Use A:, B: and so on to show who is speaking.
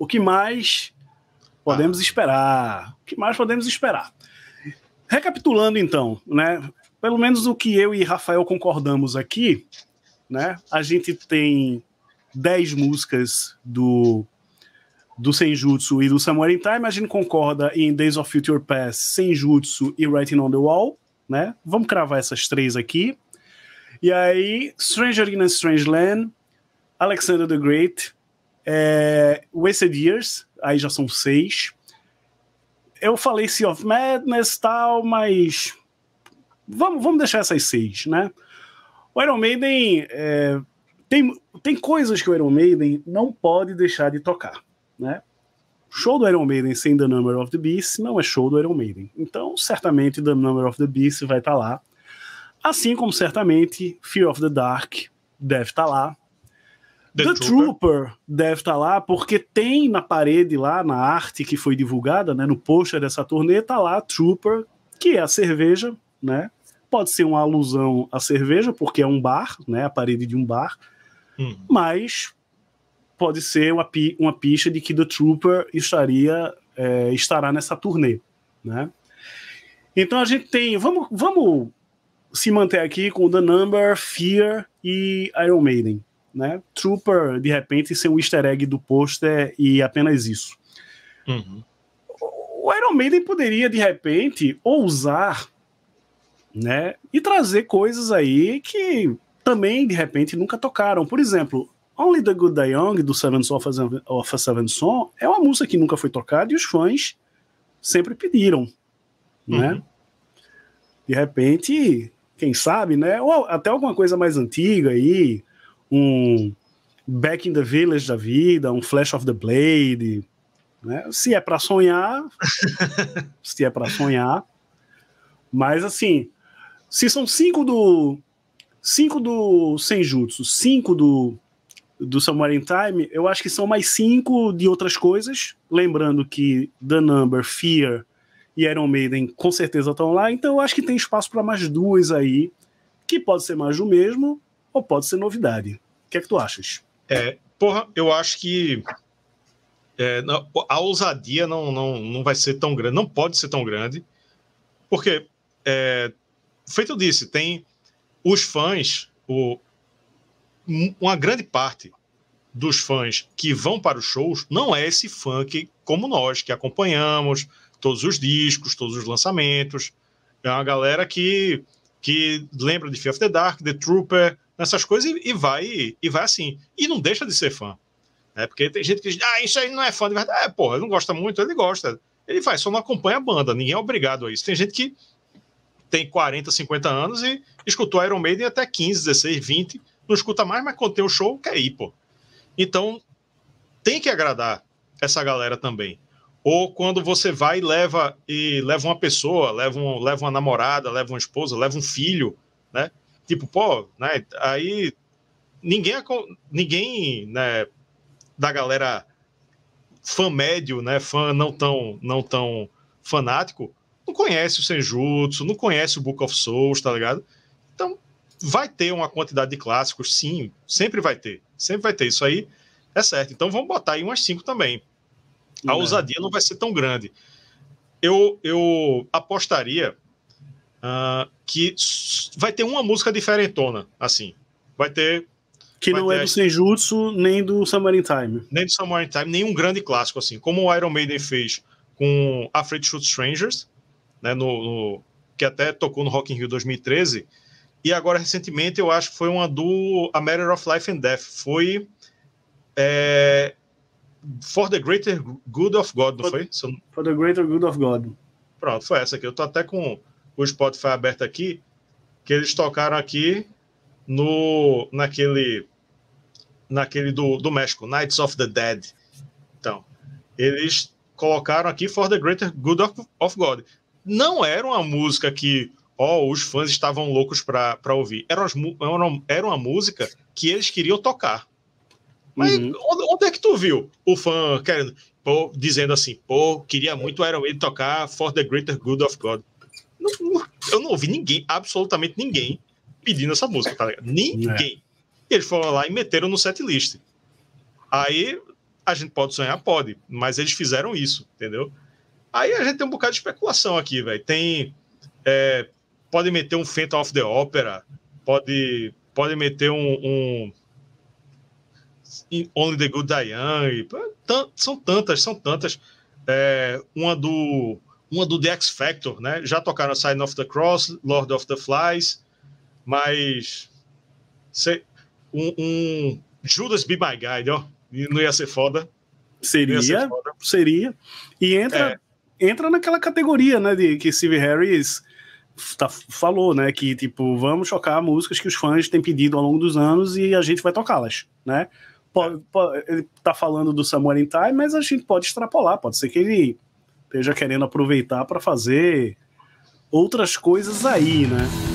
A: o que mais podemos ah. esperar? O que mais podemos esperar? Recapitulando então, né? Pelo menos o que eu e Rafael concordamos aqui, né? A gente tem 10 músicas do do Senjutsu e do Samurai Time, a gente concorda em Days of Future Past, Senjutsu e Writing on the Wall, né? Vamos cravar essas três aqui. E aí, Stranger in a Strange Land, Alexander the Great é, Wasted Years, aí já são seis. Eu falei Sea of Madness tal, mas vamos, vamos deixar essas seis, né? O Iron Maiden é, tem, tem coisas que o Iron Maiden não pode deixar de tocar, né? Show do Iron Maiden sem The Number of the Beast não é show do Iron Maiden. Então, certamente The Number of the Beast vai estar tá lá. Assim como certamente Fear of the Dark deve estar tá lá, The, The Trooper. Trooper. deve estar tá lá, porque tem na parede lá, na arte que foi divulgada, né, no pôster dessa turnê, está lá Trooper, que é a cerveja, né? Pode ser uma alusão à cerveja, porque é um bar, né, a parede de um bar, hum. mas pode ser uma, pi uma pista de que The Trooper estaria, é, estará nessa turnê, né? Então a gente tem, vamos, vamos se manter aqui com The Number, Fear e Iron Maiden né? Trooper, de repente, ser um easter egg do pôster e apenas isso. Uhum. O Iron Maiden poderia, de repente, ousar né? E trazer coisas aí que também, de repente, nunca tocaram. Por exemplo, Only the Good Die Young, do Seven Son of a Seven Son, é uma música que nunca foi tocada e os fãs sempre pediram, né? Uhum. De repente, quem sabe, né? Ou até alguma coisa mais antiga aí, um Back in the Village da vida, um Flash of the Blade, né? Se é para sonhar, se é para sonhar, mas assim, se são cinco do cinco do Senjutsu, cinco do do Samurai in Time, eu acho que são mais cinco de outras coisas, lembrando que The Number, Fear e Iron Maiden com certeza estão lá, então eu acho que tem espaço para mais duas aí, que pode ser mais do mesmo, ou pode ser novidade.
B: O que é que tu achas? É, porra, eu acho que é, a ousadia não, não, não vai ser tão grande, não pode ser tão grande, porque, é, feito disse, tem os fãs, o, uma grande parte dos fãs que vão para os shows não é esse fã que, como nós, que acompanhamos todos os discos, todos os lançamentos. É uma galera que, que lembra de Fear of the Dark, The Trooper, nessas coisas e, e vai e vai assim. E não deixa de ser fã. Né? Porque tem gente que diz, ah, isso aí não é fã de verdade. É, porra, ele não gosta muito, ele gosta. Ele vai, só não acompanha a banda, ninguém é obrigado a isso. Tem gente que tem 40, 50 anos e escutou Iron Maiden até 15, 16, 20, não escuta mais, mas quando tem o show, quer ir, pô. Então, tem que agradar essa galera também. Ou quando você vai e leva e leva uma pessoa, leva, um, leva uma namorada, leva uma esposa, leva um filho, né? Tipo, pô, né? Aí ninguém, ninguém né, da galera fã médio, né, fã não tão, não tão fanático, não conhece o Senjutsu, não conhece o Book of Souls, tá ligado? Então, vai ter uma quantidade de clássicos, sim, sempre vai ter, sempre vai ter, isso aí é certo. Então, vamos botar aí umas cinco também. A ousadia não vai ser tão grande. Eu, eu apostaria uh, que vai ter uma música diferentona, assim. Vai ter. Que vai não ter é do Senjutsu, nem do Summer Time. Nem do Summer Time, nenhum grande clássico, assim. Como o Iron Maiden fez com Afraid Shoot Strangers, né, no, no, que até tocou no Rock in Rio 2013. E agora, recentemente, eu acho que foi uma do A Matter of Life and Death. Foi é, For the Greater Good of God, não for, foi? For the Greater Good of God. Pronto, foi essa aqui. Eu tô até com o Spotify aberto aqui, que eles tocaram aqui no naquele naquele do, do México, Knights of the Dead. Então, eles colocaram aqui For the Greater Good of, of God. Não era uma música que oh, os fãs estavam loucos para ouvir. Era, as, era, uma música que eles queriam tocar. Mas uhum. onde, é que tu viu o fã querendo, pô, dizendo assim, pô, queria muito era ele tocar For the Greater Good of God? Não, não, eu não ouvi ninguém, absolutamente ninguém, pedindo essa música, tá ligado? Ninguém. É. Eles foram lá e meteram no set list. Aí a gente pode sonhar, pode, mas eles fizeram isso, entendeu? Aí a gente tem um bocado de especulação aqui, velho. Tem. É, pode meter um Phantom of the Opera, pode, pode meter um, um Only the Good Young, São tantas, são tantas. É, uma do uma do The X Factor, né? Já tocaram Sign of the Cross, Lord of the Flies, mas um, um, Judas Be My Guide, ó, não ia ser foda. Seria, ser foda.
A: seria. E entra, é. entra naquela categoria, né, de que Steve Harris tá, falou, né, que tipo, vamos tocar músicas que os fãs têm pedido ao longo dos anos e a gente vai tocá-las, né? Pode, pode, ele tá falando do Samurai in Time, mas a gente pode extrapolar, pode ser que ele esteja querendo aproveitar para fazer outras coisas aí, né?